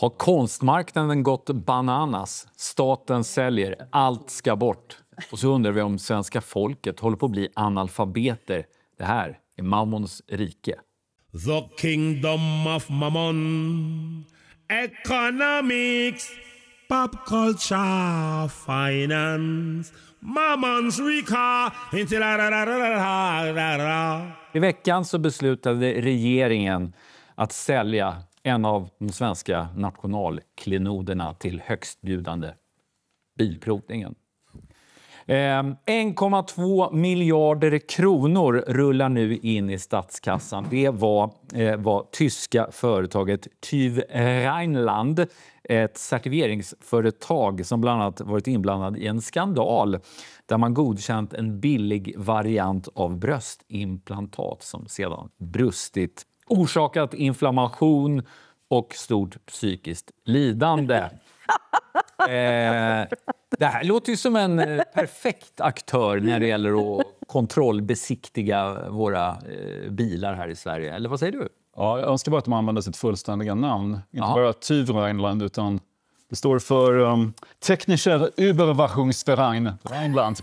Har konstmarknaden gått bananas? Staten säljer, allt ska bort. Och så undrar vi om svenska folket håller på att bli analfabeter. Det här är Mammons rike. The kingdom of mammon Economics Pop culture Finance Mammons rika I veckan så beslutade regeringen att sälja en av de svenska nationalklenoderna till högstbjudande Bilprovningen. 1,2 ehm, miljarder kronor rullar nu in i statskassan. Det var eh, vad tyska företaget TÜV Rheinland, ett certifieringsföretag som bland annat varit inblandad i en skandal där man godkänt en billig variant av bröstimplantat som sedan brustit orsakat inflammation och stort psykiskt lidande. Eh, det här låter ju som en eh, perfekt aktör när det gäller att kontrollbesiktiga våra eh, bilar här i Sverige. Eller vad säger du? Ja, jag önskar bara att de använde sitt fullständiga namn. Inte Aha. bara Tyvreinland, utan det står för um, Teknischer Überwachungsverein Rheinland.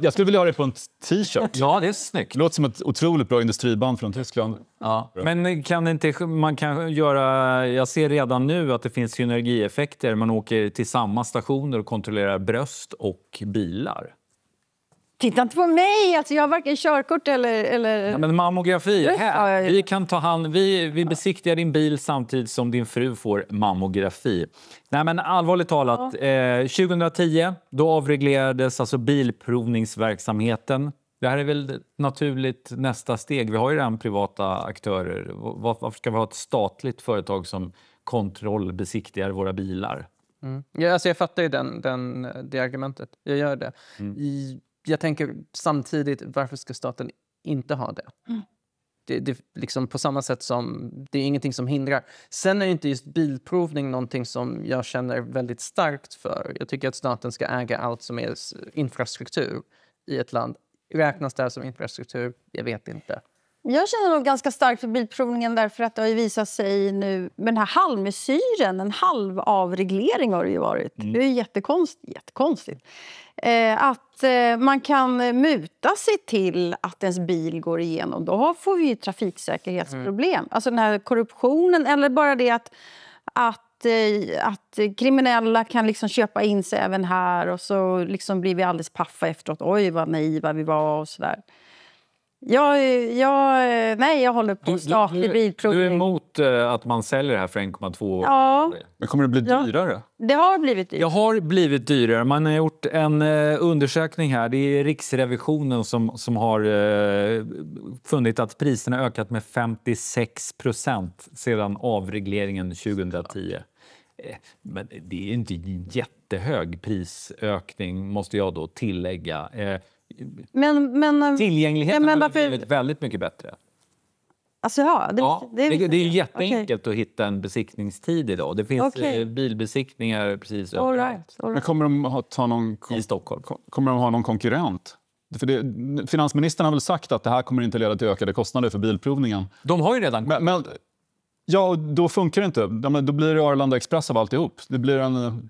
Jag skulle vilja ha det på en t-shirt. Ja, det är snyggt. Det låter som ett otroligt bra industriband från Tyskland. Ja. Men kan inte, man kan göra... Jag ser redan nu att det finns synergieffekter. Man åker till samma stationer och kontrollerar bröst och bilar. Titta inte på mig! Alltså jag har varken körkort eller... eller... Ja, men mammografi. Vi, kan ta hand, vi, vi besiktigar din bil samtidigt som din fru får mammografi. Nej, men allvarligt talat, eh, 2010 då avreglerades alltså bilprovningsverksamheten. Det här är väl naturligt nästa steg. Vi har ju redan privata aktörer. Varför ska vi ha ett statligt företag som kontrollbesiktigar våra bilar? Mm. Ja, alltså jag fattar ju den, den, det argumentet. Jag gör det. Mm jag tänker samtidigt, varför ska staten inte ha det? Mm. Det, det, liksom på samma sätt som det är ingenting som hindrar. Sen är inte just bilprovning någonting som jag känner väldigt starkt för. Jag tycker att staten ska äga allt som är infrastruktur i ett land. Räknas det här som infrastruktur? Jag vet inte. Jag känner nog ganska starkt för bilprovningen därför att det har visat sig nu med den här halvmesyren, en halv avreglering har det ju varit. Mm. Det är jättekonst, jättekonstigt. Eh, att eh, man kan muta sig till att ens bil går igenom. Då får vi ju trafiksäkerhetsproblem. Mm. Alltså den här korruptionen eller bara det att, att eh, att kriminella kan liksom köpa in sig även här och så liksom blir vi alldeles paffa efteråt. Oj, vad naiva vi var och sådär. Jag, jag, nej, jag håller på statlig bilprovning. Du är emot eh, att man säljer det här för 1,2 ja. Men kommer det bli dyrare? Ja. Det har blivit dyrare. Jag har blivit dyrare. Man har gjort en eh, undersökning här. Det är Riksrevisionen som, som har eh, funnit att priserna ökat med 56 sedan avregleringen 2010. Men det är inte en jättehög prisökning, måste jag då tillägga. Men, men, eh, Tillgängligheten ja, men varför... har blivit väldigt mycket bättre. Alltså, ja, det, ja, det, det, det är jätteenkelt okay. att hitta en besiktningstid idag. Det finns okay. Eh, bilbesiktningar precis all överallt. Right, right. Men kommer de ha, ta någon, I Stockholm. Kommer de att ha någon konkurrent? För det, finansministern har väl sagt att det här kommer inte leda till ökade kostnader för bilprovningen. De har ju redan... Men, men, ja, då funkar det inte. Då blir det Arlanda Express av alltihop. Det blir en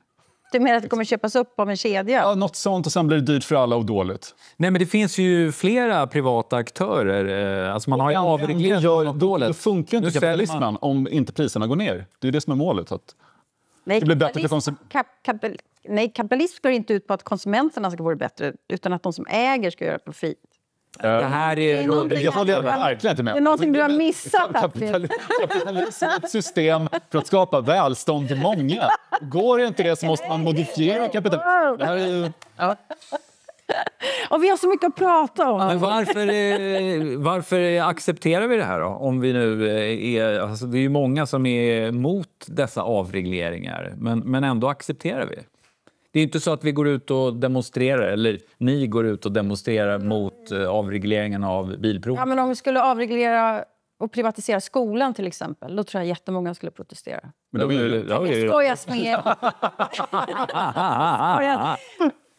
du menar att det kommer köpas upp av en kedja? Ja, något sånt och sen blir det dyrt för alla och dåligt. Nej, men det finns ju flera privata aktörer. Eh, alltså man har ju avreglerat gör, dåligt. Då funkar inte kapitalismen man... om inte priserna går ner. Det är det som är målet. Att nej, det blir bättre för konsum... Kap, kap, nej, kapitalism går inte ut på att konsumenterna ska få det bättre utan att de som äger ska göra profit. Eh, det här är... Det är jag håller verkligen inte med. Det är någonting du har missat, Kapitalism är ett system för att skapa välstånd till många. Går inte det så måste man modifiera kapitalismen. Det ja. vi har så mycket att prata om. Men varför, varför accepterar vi det här då? Om vi nu eh, är, alltså det är ju många som är emot dessa avregleringar, men, men ändå accepterar vi det. Det är inte så att vi går ut och demonstrerar, eller ni går ut och demonstrerar mot eh, avregleringen av bilprovningen. Ja, men om vi skulle avreglera och privatisera skolan till exempel, då tror jag jättemånga skulle protestera. Men då vill, då vill, jag skojas med er.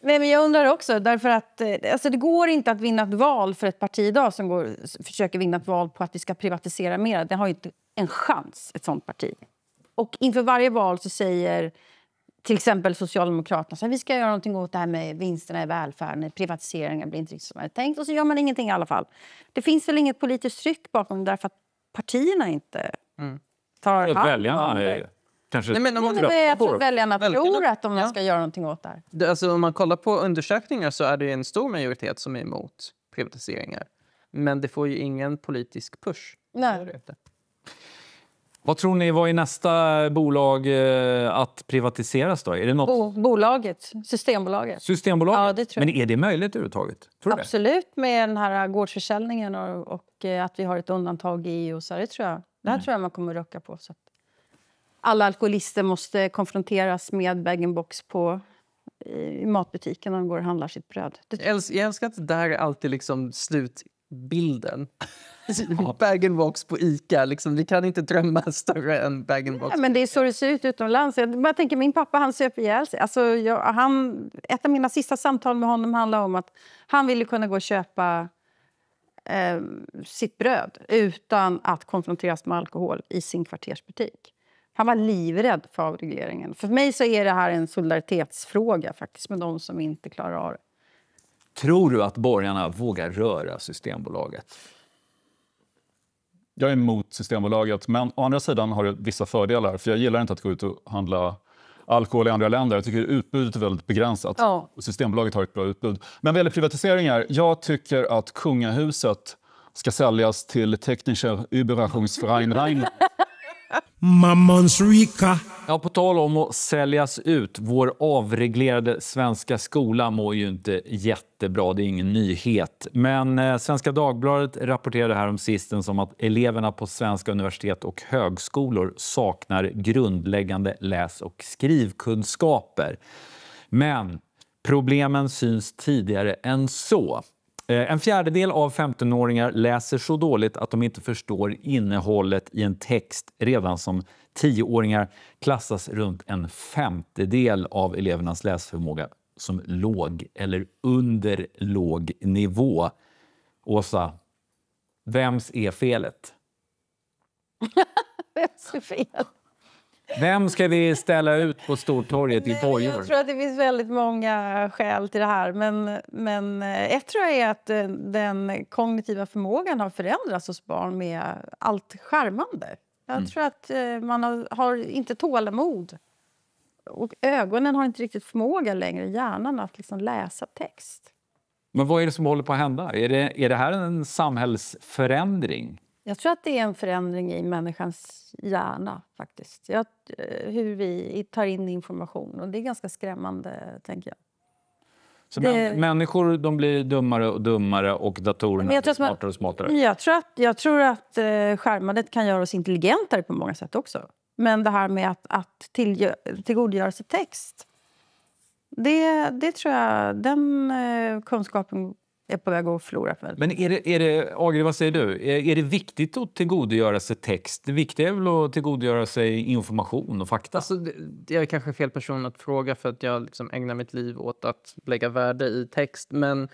Nej, men jag undrar också, därför att eh, alltså, det går inte att vinna ett val för ett parti idag som går, försöker vinna ett val på att vi ska privatisera mer. Det har inte en chans, ett sånt parti. Och inför varje val så säger till exempel Socialdemokraterna säger att vi ska göra någonting åt det här med vinsterna i välfärden, privatiseringen blir inte riktigt som man hade tänkt och så gör man ingenting i alla fall. Det finns väl inget politiskt tryck bakom därför att partierna inte mm. tar hand väljarna, om det. Eh, kanske Nej, men om man, jag tror väljarna tror att om man ska göra någonting åt det här. Det, alltså, om man kollar på undersökningar så är det en stor majoritet som är emot privatiseringar. Men det får ju ingen politisk push. Nej. Det det vad tror ni, vad är nästa bolag eh, att privatiseras då? Är det något... Bo bolaget, Systembolaget. Systembolaget? Ja, det tror jag. Men är det möjligt överhuvudtaget? Tror Absolut, det? med den här eh, gårdsförsäljningen och, och, eh, att vi har ett undantag i EU. Så det tror jag, det här mm. tror jag man kommer rucka på. Så alla alkoholister måste konfronteras med bag-in-box på i matbutiken när de går och handlar sitt bröd. Jag älskar att det där är alltid liksom slut bilden. bag bag box på Ica. Liksom. Vi kan inte drömma större än bag box. Nej, men det är så det ser ut utomlands. Jag tänker, min pappa han söp ihjäl sig. Alltså, jag, han, ett av mina sista samtal med honom handlade om att han ville kunna gå och köpa eh, sitt bröd utan att konfronteras med alkohol i sin kvartersbutik. Han var livrädd för avregleringen. För mig så är det här en solidaritetsfråga faktiskt med de som inte klarar av det. Tror du att borgarna vågar röra Systembolaget? Jag är emot Systembolaget, men å andra sidan har det vissa fördelar. För Jag gillar inte att gå ut och handla alkohol i andra länder. Jag tycker utbudet är väldigt begränsat. Ja. Systembolaget har ett bra utbud. Men vad gäller privatiseringar, jag tycker att kungahuset ska säljas till Technischer Überraschungsverein Rheinland. Mammans rika. Ja, på tal om att säljas ut. Vår avreglerade svenska skola mår ju inte jättebra. Det är ingen nyhet. Men eh, Svenska Dagbladet rapporterade här om sistens om att eleverna på svenska universitet och högskolor saknar grundläggande läs och skrivkunskaper. Men problemen syns tidigare än så. Eh, en fjärdedel av 15-åringar läser så dåligt att de inte förstår innehållet i en text redan som 10-åringar klassas runt en femtedel av elevernas läsförmåga som låg eller under låg nivå. Åsa, vems är felet? vems är felet? Vem ska vi ställa ut på Stortorget i bojor? Jag tror att det finns väldigt många skäl till det här. Men, men eh, ett tror jag är att eh, den kognitiva förmågan har förändrats hos barn med allt skärmande. Jag mm. tror att eh, man har, har inte tålamod. Och ögonen har inte riktigt förmåga längre, hjärnan, att liksom läsa text. Men vad är det som håller på att hända? Är det, är det här en samhällsförändring? Jag tror att det är en förändring i människans hjärna, faktiskt. Jag, eh, hur vi tar in information. Och Det är ganska skrämmande, tänker jag. Så det... Människor de blir dummare och dummare och datorerna blir smartare och smartare? Jag tror att, jag tror att eh, skärmandet kan göra oss intelligentare på många sätt också. Men det här med att, att tillgodogöra sig text det, det tror jag, den eh, kunskapen är på väg att förlora. För. Men är det, är det, Agri, vad säger du? Är, är det viktigt att tillgodogöra sig text? Det viktiga är väl att tillgodogöra sig information och fakta? Alltså, jag är kanske fel person att fråga för att jag liksom ägnar mitt liv åt att lägga värde i text. Men eh,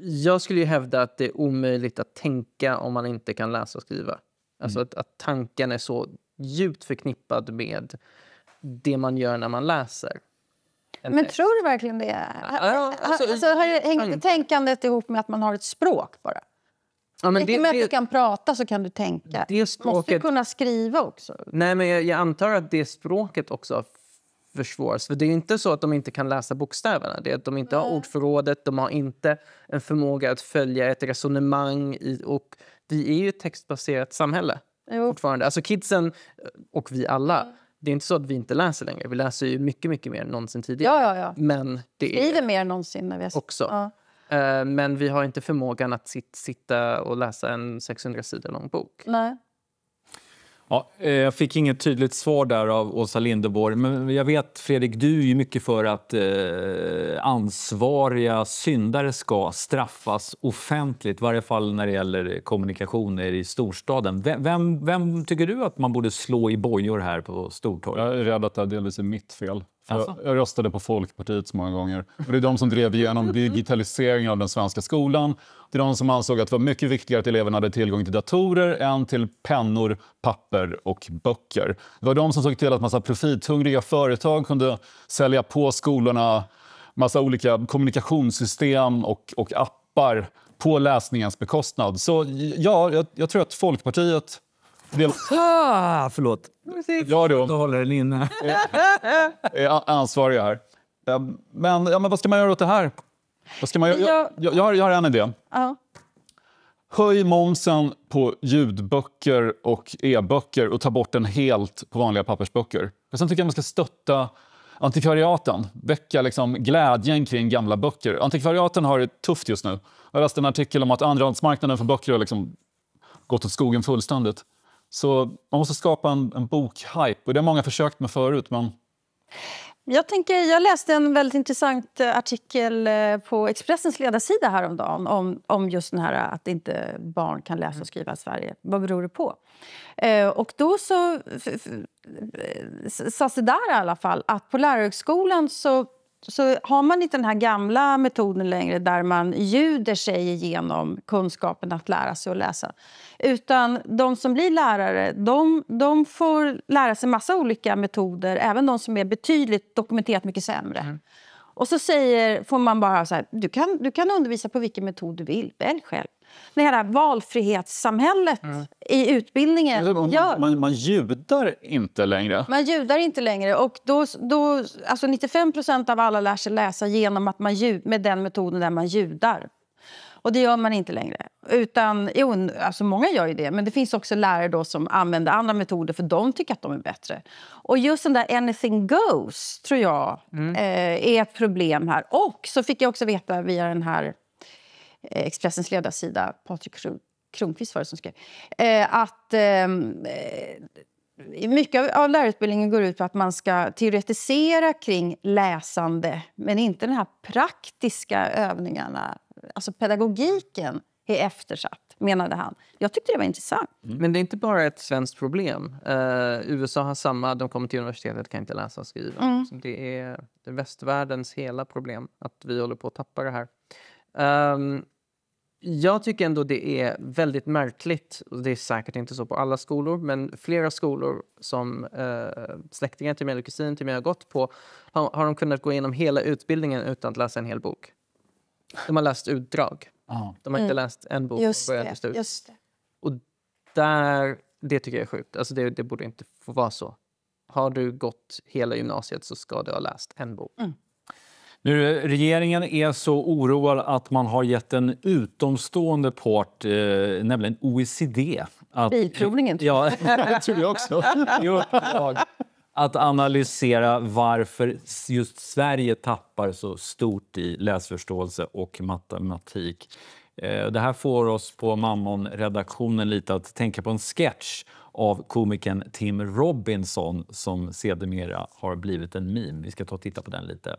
jag skulle ju hävda att det är omöjligt att tänka om man inte kan läsa och skriva. Alltså mm. att, att tanken är så djupt förknippad med det man gör när man läser. Men text. tror du verkligen det? Ja, alltså, alltså, mm. hänger tänkandet ihop med att man har ett språk bara? Ja, men det, med att du kan prata så kan du tänka. Det språket, måste du kunna skriva också? Nej, men jag, jag antar att det språket också försvåras. För det är inte så att de inte kan läsa bokstäverna. Det är att de inte har ordförrådet, de har inte en förmåga att följa ett resonemang. I, och vi är ju ett textbaserat samhälle jo. fortfarande. Alltså kidsen, och vi alla, mm det är inte så att vi inte läser längre. Vi läser ju mycket, mycket mer än någonsin tidigare. Ja, ja, ja. Men det Skriver mer än någonsin. När vi har... också. Ja. Eh, men vi har inte förmågan att sitta och läsa en 600 sidor lång bok. Nej. Ja, eh, jag fick inget tydligt svar där av Åsa Linderborg, men jag vet Fredrik, du är ju mycket för att eh, ansvariga syndare ska straffas offentligt, i varje fall när det gäller kommunikationer i storstaden. Vem, vem, tycker du att man borde slå i bojor här på Stortorget? Jag är rädd att det delvis är mitt fel. Alltså? Jag, jag, röstade på Folkpartiet så många gånger. Och det är de som drev igenom digitaliseringen av den svenska skolan. Det är de som ansåg att det var mycket viktigare att eleverna hade tillgång till datorer än till pennor, papper och böcker. Det var de som såg till att massa profithungriga företag kunde sälja på skolorna massa olika kommunikationssystem och, och appar på läsningens bekostnad. Så ja, jag, jag tror att Folkpartiet Ah, förlåt. Jag då. Då håller den inne. Är, eh, är eh, eh, ansvarig här. Men, ja, men vad ska man göra åt det här? Vad ska man göra? Jag, jag, jag, har, jag har, en idé. Uh. Höj momsen på ljudböcker och e-böcker och ta bort den helt på vanliga pappersböcker. Och sen tycker jag man ska stötta antikvariaten. Väcka liksom glädjen kring gamla böcker. Antikvariaten har det tufft just nu. Jag läste en artikel om att andrahandsmarknaden för böcker har liksom gått åt skogen fullständigt. Så man måste skapa en, en bokhype. Och det har många försökt med förut. Men... Jag, tänker, jag läste en väldigt intressant eh, artikel eh, på Expressens ledarsida häromdagen om, om just den här eh, att inte barn kan läsa och skriva i Sverige. Vad beror det på? och då så sades det där i alla fall att på lärarhögskolan så så har man inte den här gamla metoden längre där man ljuder sig igenom kunskapen att lära sig att läsa. Utan de som blir lärare de, de får lära sig massa olika metoder, även de som är betydligt dokumenterat mycket sämre. Mm. Och så säger, får man bara så här, du kan, du kan undervisa på vilken metod du vill, välj själv det här valfrihetssamhället mm. i utbildningen man, gör. Man, man judar inte längre. Man ljudar inte längre. Och då, då, alltså 95 av alla lär sig läsa genom att man ljud, med den metoden där man judar. Och det gör man inte längre. Utan, jo, alltså många gör ju det, men det finns också lärare då som använder andra metoder för de tycker att de är bättre. Och just den där anything goes tror jag mm. eh, är ett problem här. Och så fick jag också veta via den här Eh, Expressens ledarsida, Patrik Kronqvist var det som skrev, eh, att ehm, eh, mycket av lärarutbildningen går ut på att man ska teoretisera kring läsande men inte de här praktiska övningarna. Alltså pedagogiken är eftersatt, menade han. Jag tyckte det var intressant. Mm. Men det är inte bara ett svenskt problem. Eh, USA har samma. De kommer till universitetet kan inte läsa och skriva. Mm. det är västvärldens hela problem att vi håller på att tappa det här. Um, jag tycker ändå det är väldigt märkligt, och det är säkert inte så på alla skolor, men flera skolor som eh, släktingar till mig eller kusin till mig har gått på har, har de kunnat gå igenom hela utbildningen utan att läsa en hel bok. De har läst utdrag. Ah. De har inte mm. läst en bok just från början till slut. Och där, det tycker jag är sjukt. Alltså det, det borde inte få vara så. Har du gått hela gymnasiet så ska du ha läst en bok. Mm. Nu, regeringen är så oroad att man har gett en utomstående part, eh, nämligen OECD... Att, Bilprovningen, tror jag. Ja, det tror jag också. I uppdrag att analysera varför just Sverige tappar så stort i läsförståelse och matematik. Eh, det här får oss på Mammon-redaktionen lite att tänka på en sketch av komikern Tim Robinson som sedermera har blivit en meme. Vi ska ta och titta på den lite.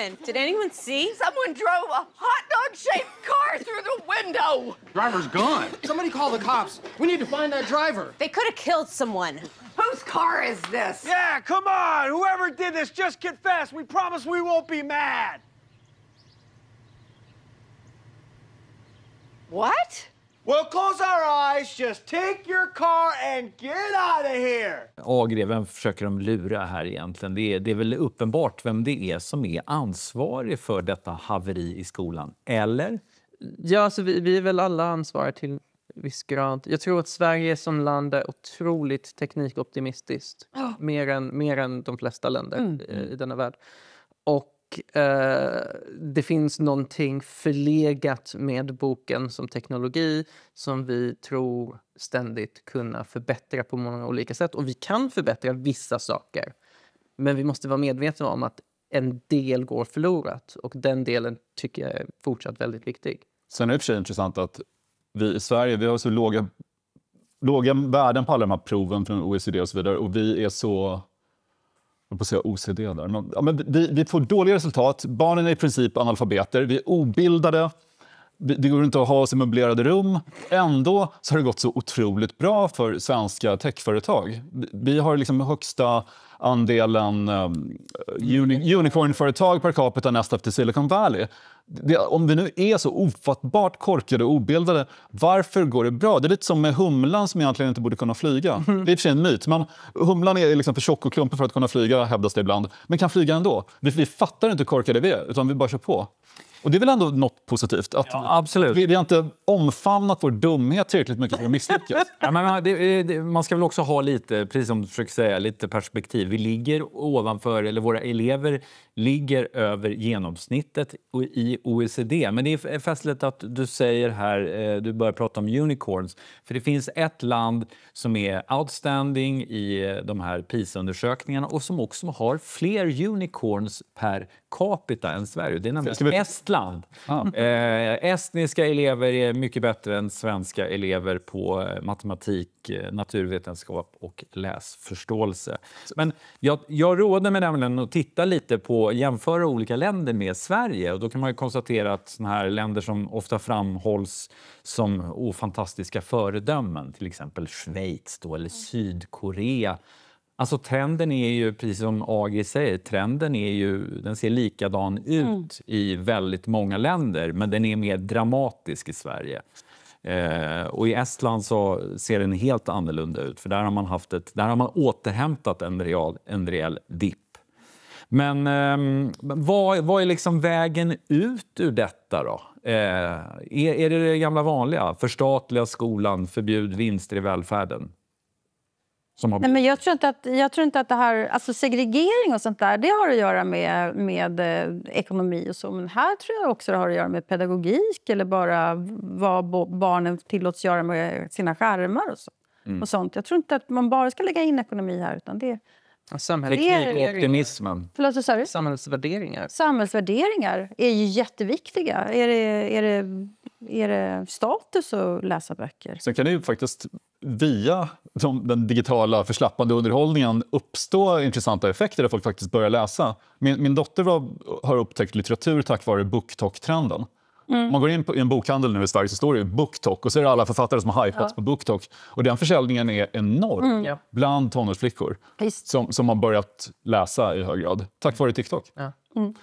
happened? Did anyone see? Someone drove a hot dog-shaped car through the window. Driver's gone. Somebody call the cops. We need to find that driver. They could have killed someone. Whose car is this? Yeah, come on. Whoever did this, just confess. We promise we won't be mad. What? We'll close our eyes, just take your car and get out of here! Agre, vem försöker de lura här egentligen? Det är, det är väl uppenbart vem det är som är ansvarig för detta haveri i skolan, eller? Ja, alltså, vi, vi är väl alla ansvariga till viss grad. Jag tror att Sverige som land är otroligt teknikoptimistiskt. Oh. Mer, än, mer än de flesta länder mm. i, eh, i denna värld. Och eh, det finns någonting förlegat med boken som teknologi som vi tror ständigt kunna förbättra på många olika sätt. Och vi kan förbättra vissa saker. Men vi måste vara medvetna om att en del går förlorat och den delen tycker jag är fortsatt väldigt viktig. Sen är det i och för sig intressant att vi i Sverige vi har så låga, låga värden på alla de här proven från OECD och så vidare och vi är så på att säga OCD där. Ja, men vi, vi får dåliga resultat, barnen är i princip analfabeter, vi är obildade, det går inte att ha sig möblerade rum. Ändå så har det gått så otroligt bra för svenska techföretag. Vi har liksom högsta andelen um, uni unicornföretag per capita näst efter Silicon Valley. Det, om vi nu är så ofattbart korkade och obildade, varför går det bra? Det är lite som med humlan som egentligen inte borde kunna flyga. Mm. Det är i och för sig en myt, men humlan är liksom för tjock och klumpig för att kunna flyga, hävdas det ibland, men kan flyga ändå. Vi, vi fattar inte hur korkade vi är, utan vi bara kör på. Och det är väl ändå något positivt? Att ja, absolut. Vi, vi, har inte omfamnat vår dumhet tillräckligt mycket för att misslyckas. ja, men, det, eh, det, man ska väl också ha lite, precis som du försöker säga, lite perspektiv. Vi ligger ovanför, eller våra elever ligger över genomsnittet i OECD. Men det är festligt att du säger här, eh, du börjar prata om unicorns. För det finns ett land som är outstanding i eh, de här PISA-undersökningarna och som också har fler unicorns per capita än Sverige. Det är nämligen Estland. Estland. Ah. Eh, estniska elever är mycket bättre än svenska elever på eh, matematik, eh, naturvetenskap och läsförståelse. Men jag, jag råder mig nämligen att titta lite på jämföra olika länder med Sverige. Och då kan man konstatera att såna här länder som ofta framhålls som ofantastiska föredömen, till exempel Schweiz då, eller Sydkorea Alltså trenden är ju, precis som Agri säger, trenden är ju, den ser likadan ut mm. i väldigt många länder, men den är mer dramatisk i Sverige. Eh, och i Estland så ser den helt annorlunda ut, för där har man, haft ett, där har man återhämtat en rejäl, en rejäl dipp. Men eh, vad, vad är liksom vägen ut ur detta då? Eh, är, är det det gamla vanliga? Förstatliga skolan, förbjud vinster i välfärden? Som har... Nej, men jag, tror inte att, jag tror inte att det här... Alltså segregering och sånt där, det har att göra med, med eh, ekonomi och så. Men här tror jag också det har att göra med pedagogik eller bara vad bo, barnen tillåts göra med sina skärmar och, så, mm. och sånt. Jag tror inte att man bara ska lägga in ekonomi här, utan det Samhällskritik och optimismen. Förlåt, Samhällsvärderingar. Samhällsvärderingar är ju jätteviktiga. Är det, är det är det status att läsa böcker? Sen kan det ju faktiskt via de, den digitala förslappande underhållningen uppstå intressanta effekter där folk faktiskt börjar läsa. Min, min dotter var, har upptäckt litteratur tack vare booktok trenden Mm. man går in på, i en bokhandel nu i Sverige så står det BookTok och så är det alla författare som har hypats ja. på BookTok. Och den försäljningen är enorm mm. bland tonårsflickor som, som har börjat läsa i hög grad tack vare TikTok. Ja. Mm.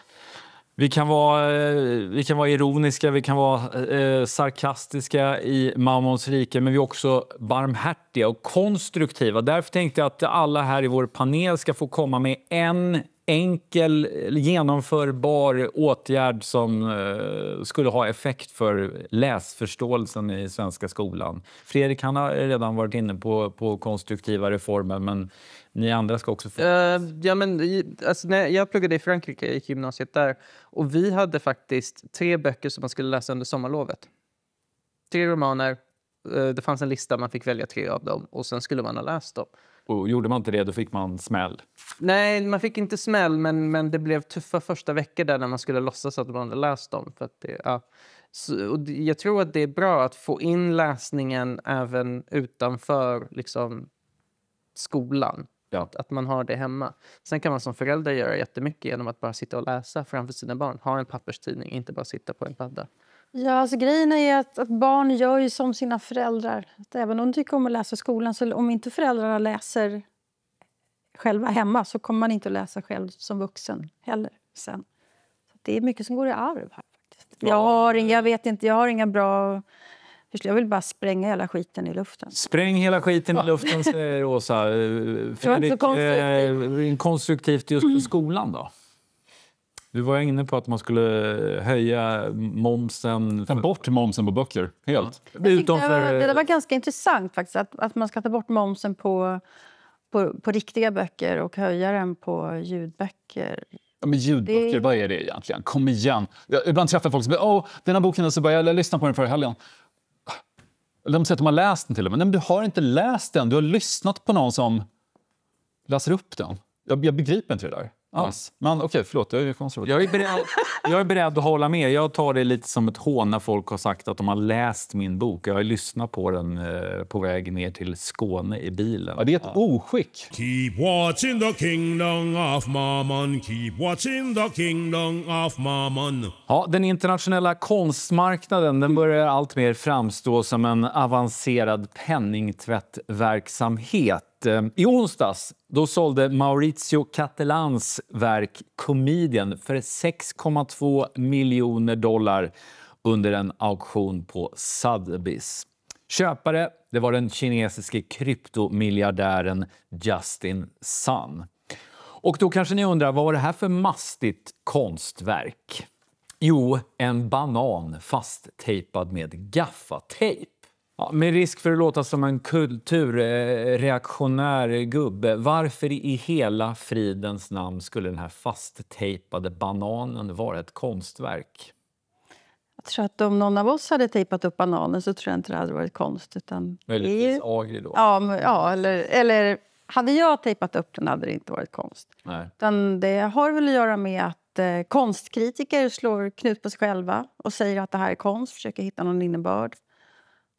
Vi kan, vara, eh, vi kan vara ironiska, vi kan vara eh, sarkastiska i Mammons rike men vi är också barmhärtiga och konstruktiva. Därför tänkte jag att alla här i vår panel ska få komma med en enkel, genomförbar åtgärd som eh, skulle ha effekt för läsförståelsen i svenska skolan. Fredrik han har redan varit inne på, på konstruktiva reformer, men ni andra ska också få... Uh, ja, men, alltså, när jag pluggade i Frankrike, jag gymnasiet där. Och vi hade faktiskt tre böcker som man skulle läsa under sommarlovet. Tre romaner. Eh, det fanns en lista, man fick välja tre av dem och sen skulle man ha läst dem. Och gjorde man inte det, då fick man smäll? Nej, man fick inte smäll, men, men det blev tuffa första veckor där när man skulle låtsas att man hade läst dem. För det, ja. Så, och jag tror att det är bra att få in läsningen även utanför liksom, skolan. Ja. Att, att, man har det hemma. Sen kan man som förälder göra jättemycket genom att bara sitta och läsa framför sina barn. Ha en papperstidning, inte bara sitta på en padda. Ja, alltså grejen är att, att, barn gör ju som sina föräldrar. Att även om de tycker om att läsa skolan, så om inte föräldrarna läser själva hemma så kommer man inte att läsa själv som vuxen heller sen. Så det är mycket som går i arv här. faktiskt. Jag har, jag vet inte, jag har inga bra... Jag vill bara spränga hela skiten i luften. Spräng hela skiten i luften, säger Åsa. Fredrik, eh, konstruktivt just för skolan, då? Du var inne på att man skulle höja momsen. Ta bort momsen på böcker helt. Ja. Utom för... Det var ganska intressant faktiskt att, att man ska ta bort momsen på, på, på riktiga böcker och höja den på ljudböcker. Ja, men ljudböcker, det... vad är det egentligen? Kom igen! Jag, ibland träffar folk som säger åh, den här boken, så jag lyssnade på den förra helgen. De säger att de har läst den till och med. Nej, men du har inte läst den, du har lyssnat på någon som läser upp den. Jag, jag begriper inte det där. Ja. Men okej, okay, förlåt. Jag är konservativ. Jag är, beredd, jag är beredd att hålla med. Jag tar det lite som ett hån när folk har sagt att de har läst min bok. Jag har lyssnat på den eh, på väg ner till Skåne i bilen. Ja, det är ett ja. oskick. Keep watching the kingdom of mammon Keep watching the kingdom of mammon Ja, Den internationella konstmarknaden den börjar allt mer framstå som en avancerad penningtvättverksamhet att eh, i onsdags då sålde Maurizio Catalans verk Comedian för 6,2 miljoner dollar under en auktion på Sotheby's. Köpare det var den kinesiske kryptomiljardären Justin Sun. Och då kanske ni undrar, vad var det här för mastigt konstverk? Jo, en banan fasttejpad med gaffatejp. Ja, med risk för att låta som en kulturreaktionär eh, gubbe, varför i hela fridens namn skulle den här fasttejpade bananen vara ett konstverk? Jag tror att om någon av oss hade tejpat upp bananen så tror jag inte det hade varit konst. Utan Möjligtvis ju... Agri då? Ja, ja eller, eller hade jag tejpat upp den hade det inte varit konst. Nej. Utan det har väl att göra med att eh, konstkritiker slår knut på sig själva och säger att det här är konst, försöker hitta någon innebörd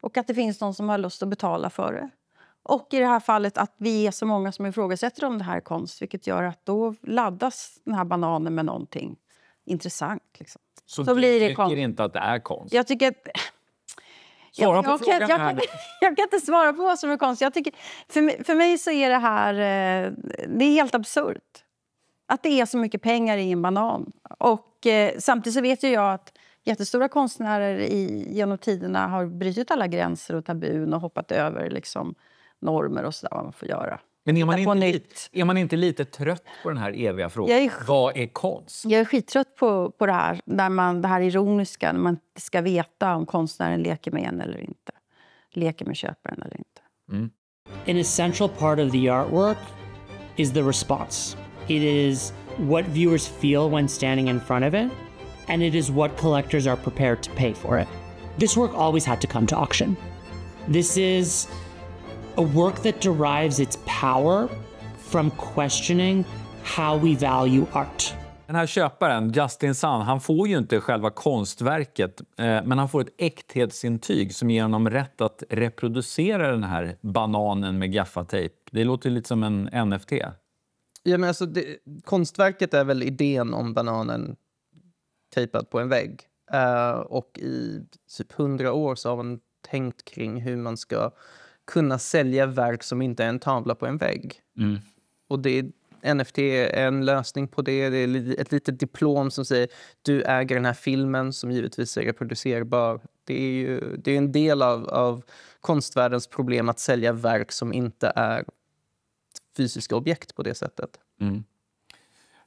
och att det finns någon som har lust att betala för det. Och i det här fallet att vi är så många som ifrågasätter om det här är konst vilket gör att då laddas den här bananen med någonting intressant. Liksom. Så, så du blir det tycker konst. inte att det är konst? Jag tycker... Att... Svara på jag, frågan jag, jag, här jag kan inte svara på vad som är konst. Jag tycker, för, mig, för mig så är det här eh, det är helt absurt. Att det är så mycket pengar i en banan. Och eh, Samtidigt så vet ju jag att jättestora konstnärer i, genom tiderna har brutit alla gränser och tabun och hoppat över liksom, normer och sådär, vad man får göra. Men är man, inte, nytt. är man inte lite trött på den här eviga frågan? Är, vad är konst? Jag är skittrött på, på det här när man, det här ironiska, när man inte ska veta om konstnären leker med en eller inte. Leker med köparen eller inte. Mm. An essential part of the artwork is the response. It is what viewers feel when standing in front of it and it is what collectors are prepared to pay for it. This work always had to come to auction. This is a work that derives its power from questioning how we value art. Den här köparen, Justin Sun, han får ju inte själva konstverket eh, men han får ett äkthetsintyg som ger honom rätt att reproducera den här bananen med gaffatejp. Det låter lite som en NFT. Ja, men alltså, det, konstverket är väl idén om bananen tejpad på en vägg. Uh, och i typ hundra år så har man tänkt kring hur man ska kunna sälja verk som inte är en tavla på en vägg. Mm. Och det är, NFT är en lösning på det. Det är ett litet diplom som säger du äger den här filmen som givetvis är reproducerbar. Det är, ju, det är en del av, av konstvärldens problem att sälja verk som inte är fysiska objekt på det sättet. Mm.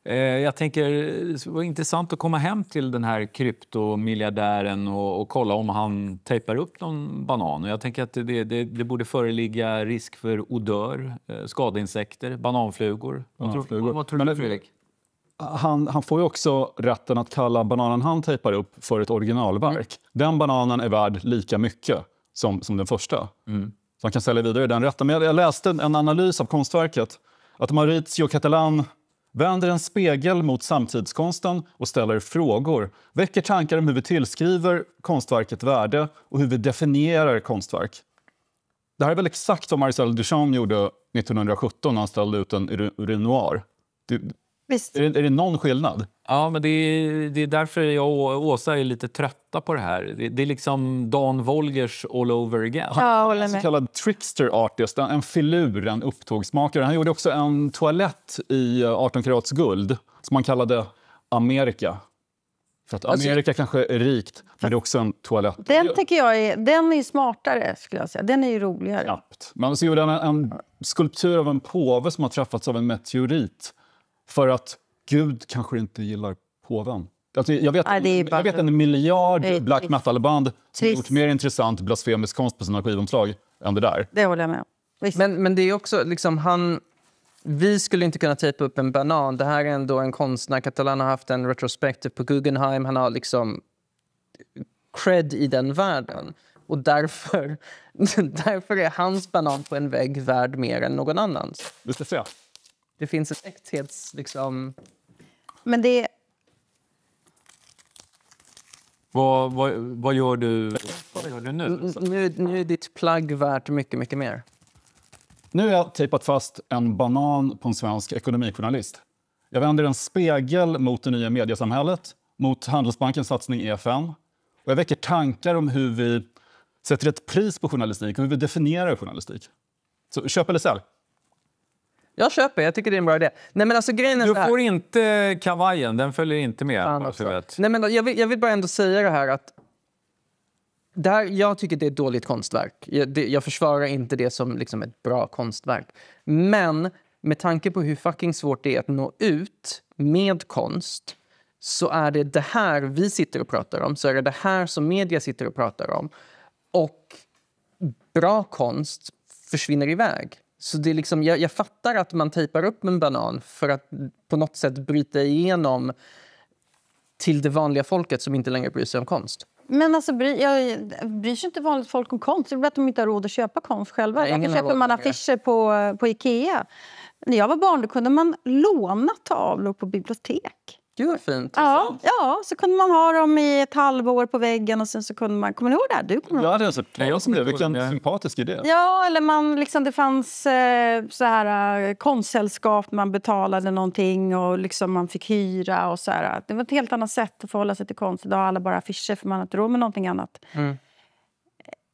Eh, jag tänker, det var intressant att komma hem till den här kryptomiljardären och, och kolla om han tejpar upp någon banan. jag tänker att det, det, det borde föreligga risk för odör, eh, skadeinsekter, bananflugor. bananflugor. Vad, tror, vad tror du, Fredrik? Han, han, får ju också rätten att kalla bananen han tejpar upp för ett originalverk. Mm. Den bananen är värd lika mycket som, som den första. Mm. Så han kan sälja vidare den rätten. Men jag, jag läste en analys av konstverket. Att Maurizio Catalan vänder en spegel mot samtidskonsten och ställer frågor. Väcker tankar om hur vi tillskriver konstverket värde och hur vi definierar konstverk. Det här är väl exakt vad Marcel Duchamp gjorde 1917 när han ställde ut en urinoir. Visst. Är, det, är det någon skillnad? Ja, men det är, det är därför jag och Åsa är lite trötta på det här. Det, det är liksom Dan Wolgers all over again. Ja, en så kallad trickster artist, en filur, en upptågsmakare. Han gjorde också en toalett i 18 eh, karats guld som han kallade Amerika. För att alltså- Amerika alltså, kanske är rikt, men det är också en toalett. Den tycker jag är, den är smartare, skulle jag säga. Den är ju roligare. Knappt. Men så gjorde han en, en skulptur av en påve som har träffats av en meteorit för att Gud kanske inte gillar påven. Alltså, jag, vet, Nej, jag vet en miljard black metal-band som gjort mer intressant blasfemisk konst på sina skivomslag än det där. Det håller jag med Men, men det är också liksom han... Vi skulle inte kunna tejpa upp en banan. Det här är ändå en konstnär. Catalan har haft en retrospektiv på Guggenheim. Han har liksom cred i den världen. Och därför, därför är hans banan på en vägg värd mer än någon annans. Det ska jag. Det finns ett äkthets... Liksom... Men det... Vad, vad, vad, gör du, vad gör du nu? Mm, mm, nu? Nu är ditt plagg värt mycket, mycket mer. Nu har jag tejpat fast en banan på en svensk ekonomijournalist. Jag vänder en spegel mot det nya mediesamhället, mot Handelsbankens satsning EFN. Och jag väcker tankar om hur vi sätter ett pris på journalistik och hur vi definierar journalistik. Så köp eller sälj? Jag köper, jag tycker det är en bra idé. Nej, men alltså, grejen du får inte kavajen, den följer inte med. Fan, Nej, men jag, vill, jag vill bara ändå säga det här att där, jag tycker det är ett dåligt konstverk. Jag, det, jag försvarar inte det som liksom ett bra konstverk. Men med tanke på hur fucking svårt det är att nå ut med konst så är det det här vi sitter och pratar om, så är det det här som media sitter och pratar om. Och bra konst försvinner iväg. Så det är liksom, jag, jag fattar att man tejpar upp en banan för att på något sätt bryta igenom till det vanliga folket som inte längre bryr sig om konst. Men alltså, bry, jag, bryr sig inte vanligt folk om konst? Det är väl att de inte har råd att köpa konst själva? Nej, Därför köper man affischer på, på Ikea. När jag var barn kunde man låna tavlor på bibliotek. Gud vad fint. Ja, ja, så kunde man ha dem i ett halvår på väggen och sen så kunde man, kommer ni ihåg det här? Du kommer ihåg det? Alltså, Nej, jag som Vilken jag... sympatisk idé. Ja, eller man liksom, det fanns eh, så här eh, konstsällskap, man betalade någonting och liksom man fick hyra och så här. Det var ett helt annat sätt att förhålla sig till konst. Idag har alla bara affischer för man har inte råd med någonting annat. Mm.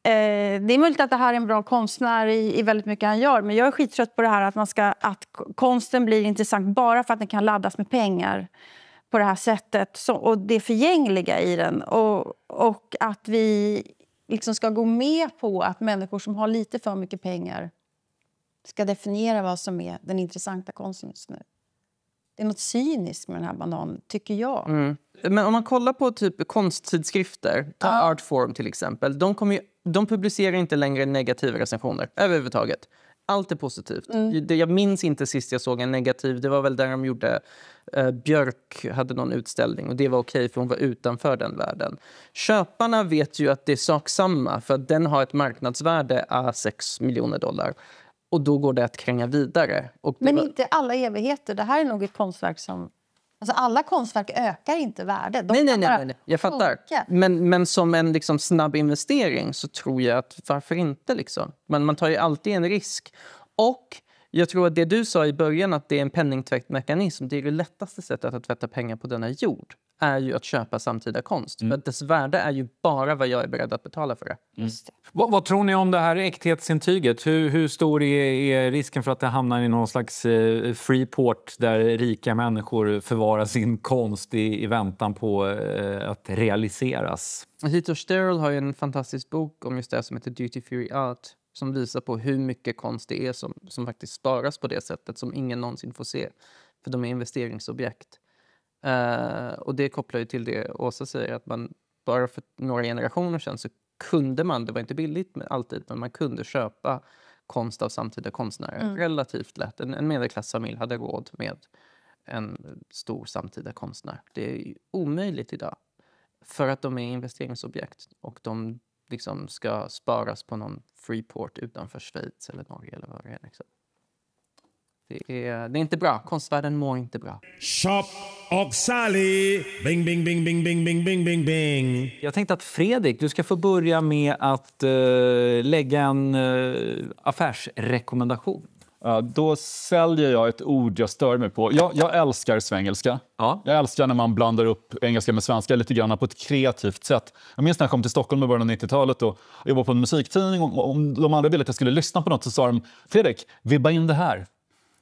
Eh, det är möjligt att det här är en bra konstnär i väldigt mycket han gör men jag är skittrött på det här att, man ska, att konsten blir intressant bara för att den kan laddas med pengar på det här sättet och det förgängliga i den. Och, och att vi liksom ska gå med på att människor som har lite för mycket pengar ska definiera vad som är den intressanta konsten just nu. Det är nåt cyniskt med den här bananen, tycker jag. Mm. Men om man kollar på typ konsttidskrifter, ta ja. Artform till exempel. De, ju, de publicerar inte längre negativa recensioner överhuvudtaget allt är positivt. Mm. Jag minns inte sist jag såg en negativ. Det var väl där de gjorde... Eh, Björk hade någon utställning och det var okej för hon var utanför den världen. Köparna vet ju att det är saksamma för den har ett marknadsvärde av ah, 6 miljoner dollar. Och då går det att kränga vidare. Men var... inte alla evigheter. Det här är nog ett konstverk som Alltså alla konstverk ökar inte värde. nej, nej, nej, nej, jag fattar. Men, men som en liksom snabb investering så tror jag att varför inte? Liksom? Men man tar ju alltid en risk. Och jag tror att det du sa i början, att det är en penningtvättmekanism, det är det lättaste sättet att tvätta pengar på denna jord är ju att köpa samtida konst. Mm. För dess värde är ju bara vad jag är beredd att betala för det. Mm. Vad, vad, tror ni om det här äkthetsintyget? Hur, hur stor är, är, risken för att det hamnar i någon slags eh, free där rika människor förvarar sin konst i, i väntan på eh, att realiseras? Heath Sterrell har en fantastisk bok om just det som heter Duty Free Art som visar på hur mycket konst det är som, som faktiskt sparas på det sättet som ingen någonsin får se, för de är investeringsobjekt. Eh, och det kopplar ju till det Åsa säger, att man bara för några generationer sedan så kunde man, det var inte billigt alltid, men man kunde köpa konst av samtida konstnärer mm. relativt lätt. En, en medelklassfamilj hade råd med en stor samtida konstnär. Det är omöjligt idag för att de är investeringsobjekt och de liksom ska sparas på någon freeport utanför Schweiz eller Norge eller vad det är. Liksom. Det är, det är inte bra. Konstvärlden mår inte bra. Shop och Sally! Bing, bing, bing, bing, bing, bing, bing, bing, bing. Jag tänkte att Fredrik, du ska få börja med att uh, lägga en uh, affärsrekommendation. Uh, då säljer jag ett ord jag stör mig på. Jag, jag älskar svengelska. Ja. Jag älskar när man blandar upp engelska med svenska lite grann på ett kreativt sätt. Jag minns när jag kom till Stockholm i början av 90-talet och jag på en musiktidning om de andra ville att jag skulle lyssna på nåt så sa de “Fredrik, vibba in det här”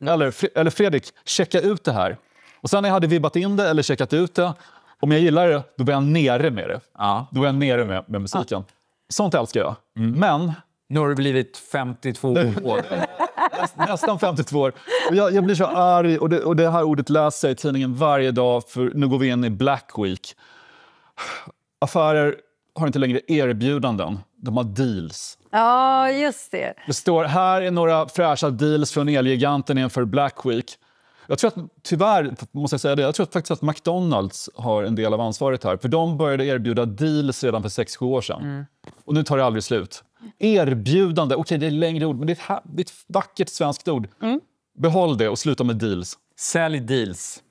eller, eller Fredrik, checka ut det här. Och sen när jag hade vibbat in det eller checkat ut det, om jag gillar det, då var jag nere med det. Ja. Då var jag nere med, med musiken. Ah. Ja. Sånt älskar jag. Mm. Men... Nu har du blivit 52 år. Nästan 52 år. Jag, jag, blir så arg. Och det, och det här ordet läser jag i tidningen varje dag, för nu går vi in i Black Week. Affärer har inte längre erbjudanden de har deals. Ja, just det. Det står här är några fräscha deals från Elgiganten inför Black Week. Jag tror att, tyvärr, måste jag säga det, jag tror faktiskt att McDonalds har en del av ansvaret här. För de började erbjuda deals redan för 6-7 år sedan. Mm. Och nu tar det aldrig slut. Erbjudande, okej okay, det är längre ord, men det är ett, det är ett vackert svenskt ord. Mm. Behåll det och sluta med deals. Sälj deals.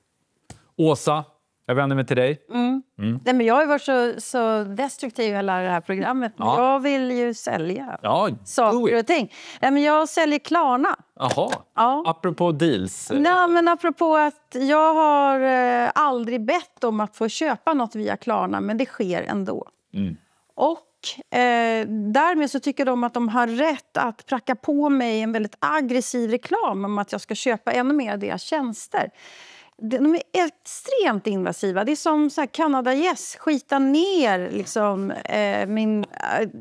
Åsa, jag vänder mig till dig. Mm. Mm. Nej, men jag har varit så, så destruktiv hela det här programmet. Ja. Jag vill ju sälja ja, saker och ting. Nej, men jag säljer Klarna. Jaha. Ja. Apropå deals? Nej, men apropå att jag har eh, aldrig bett om att få köpa nåt via Klarna, men det sker ändå. Mm. Och eh, därmed så tycker de att de har rätt att pracka på mig en väldigt aggressiv reklam om att jag ska köpa ännu mer av deras tjänster de är extremt invasiva. Det är som Kanadagäss yes, skita ner liksom, eh, min,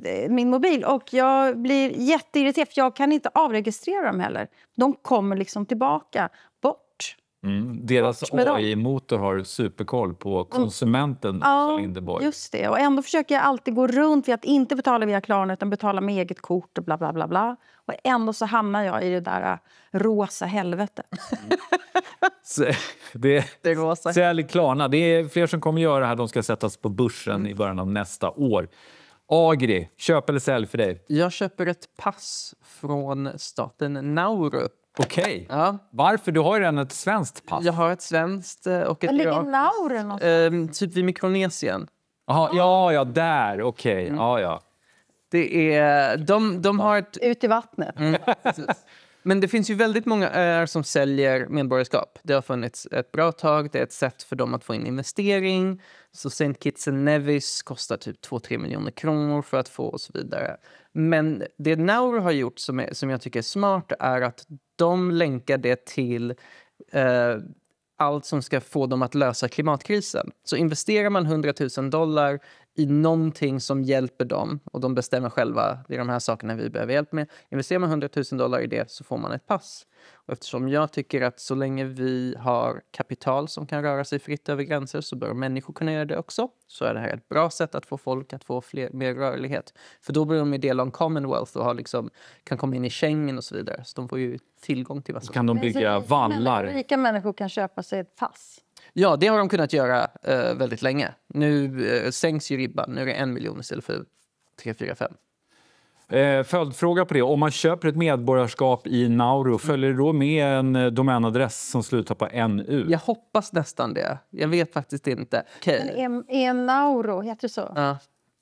eh, min mobil. Och Jag blir jätteirriterad, för jag kan inte avregistrera dem heller. De kommer liksom tillbaka. Bop, Mm. Deras AI-motor har superkoll på mm. konsumenten, ja, Lindeborg. Just det. Och ändå försöker jag alltid gå runt vid att inte betala via Klarna utan betala med eget kort och bla bla bla. bla. Och ändå så hamnar jag i det där äh, rosa helvetet. Mm. det, det Sälj Klarna. Det är fler som kommer göra det här. De ska sättas på börsen mm. i början av nästa år. Agri, köp eller sälj för dig? Jag köper ett pass från staten Naurup. Okej. Okay. Ja. Varför? Du har ju redan ett svenskt pass. Jag har ett svenskt eh, och ett Var ligger Nauren någonstans? Ehm, typ vid Mikronesien. Aha, ja, ja, där. Okej. Okay. Mm. Ja, ja. Det är... De, de har ett... Ut i vattnet. Mm, Men det finns ju väldigt många öar som säljer medborgarskap. Det har funnits ett bra tag. Det är ett sätt för dem att få in investering. Så St. Kitts and Nevis kostar typ 2-3 miljoner kronor för att få och så vidare. Men det Nauru har gjort som, är, som jag tycker är smart är att de länkar det till eh, allt som ska få dem att lösa klimatkrisen. Så investerar man 100 000 dollar i någonting som hjälper dem och de bestämmer själva, det är de här sakerna vi behöver hjälp med. Investerar man 100 000 dollar i det så får man ett pass. Och eftersom jag tycker att så länge vi har kapital som kan röra sig fritt över gränser så bör människor kunna göra det också, så är det här ett bra sätt att få folk att få fler, mer rörlighet. För då blir de ju del av Commonwealth och har liksom, kan komma in i Schengen och så vidare. Så de får ju tillgång till vad som Kan de bygga vallar? Rika människor kan köpa sig ett pass? Ja, det har de kunnat göra eh, väldigt länge. Nu eh, sänks ju ribban. Nu är det en miljon istället för tre, fyra, fem. Eh, följdfråga på det. Om man köper ett medborgarskap i Nauru, mm. följer det då med en eh, domänadress som slutar på NU? Jag hoppas nästan det. Jag vet faktiskt inte. Okay. Men är, är Nauru, heter det så? Ja.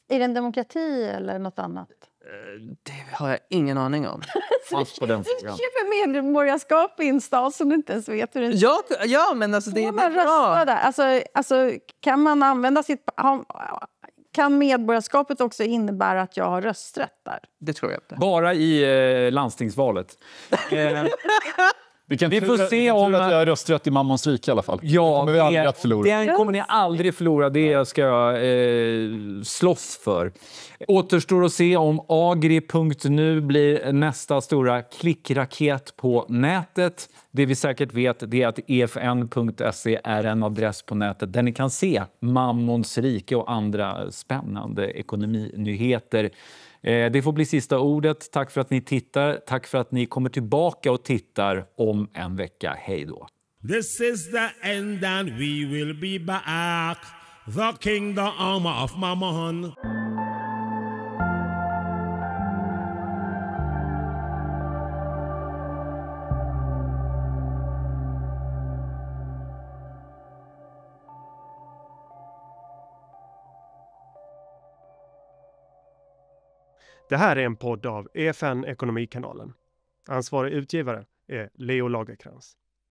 Är det en demokrati eller nåt annat? Eh, det har jag ingen aning om. på den frågan. Du köper medborgarskap i en stad som du inte ens vet hur den ja, ja, men alltså, det är man rösta där? Alltså, alltså, kan man använda sitt... Kan medborgarskapet också innebära att jag har rösträtt där? Det tror jag inte. Bara i eh, landstingsvalet. Eh, vilken vi får tura, se om... Tur att vi har rösträtt i Mammons rike i alla fall. Ja, den kommer vi aldrig förlora. Den kommer ni aldrig förlora, det ska jag eh, slåss för. Återstår att se om agri.nu blir nästa stora klickraket på nätet. Det vi säkert vet är att efn.se e är en adress på nätet där ni kan se Mammons rike och andra spännande ekonominyheter. Eh, det får bli sista ordet. Tack för att ni tittar. Tack för att ni kommer tillbaka och tittar om en vecka. Hej då! This is the end and we will be back. The kingdom of Mammon. Det här är en podd av EFN Ekonomikanalen. Ansvarig utgivare är Leo Lagerkrans.